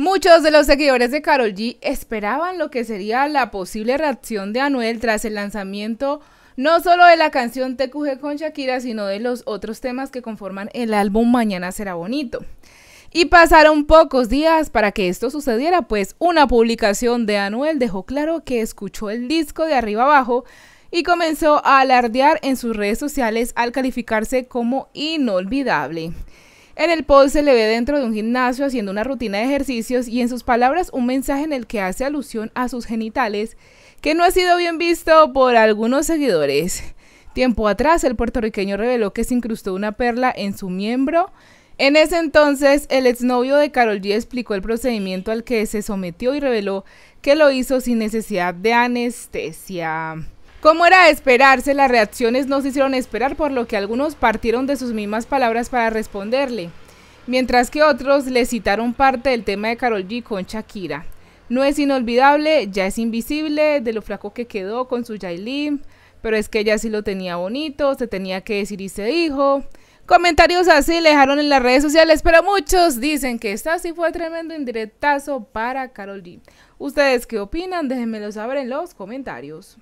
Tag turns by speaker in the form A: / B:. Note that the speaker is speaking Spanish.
A: Muchos de los seguidores de Carol G esperaban lo que sería la posible reacción de Anuel tras el lanzamiento no solo de la canción TQG con Shakira, sino de los otros temas que conforman el álbum Mañana será bonito. Y pasaron pocos días para que esto sucediera, pues una publicación de Anuel dejó claro que escuchó el disco de arriba abajo y comenzó a alardear en sus redes sociales al calificarse como inolvidable. En el post se le ve dentro de un gimnasio haciendo una rutina de ejercicios y en sus palabras un mensaje en el que hace alusión a sus genitales que no ha sido bien visto por algunos seguidores. Tiempo atrás, el puertorriqueño reveló que se incrustó una perla en su miembro. En ese entonces, el exnovio de Carol G explicó el procedimiento al que se sometió y reveló que lo hizo sin necesidad de anestesia. Como era de esperarse, las reacciones no se hicieron esperar, por lo que algunos partieron de sus mismas palabras para responderle, mientras que otros le citaron parte del tema de Carol G con Shakira. No es inolvidable, ya es invisible, de lo flaco que quedó con su Yailin, pero es que ella sí lo tenía bonito, se tenía que decir y se dijo. Comentarios así le dejaron en las redes sociales, pero muchos dicen que esta sí fue tremendo indirectazo para Carol G. ¿Ustedes qué opinan? Déjenmelo saber en los comentarios.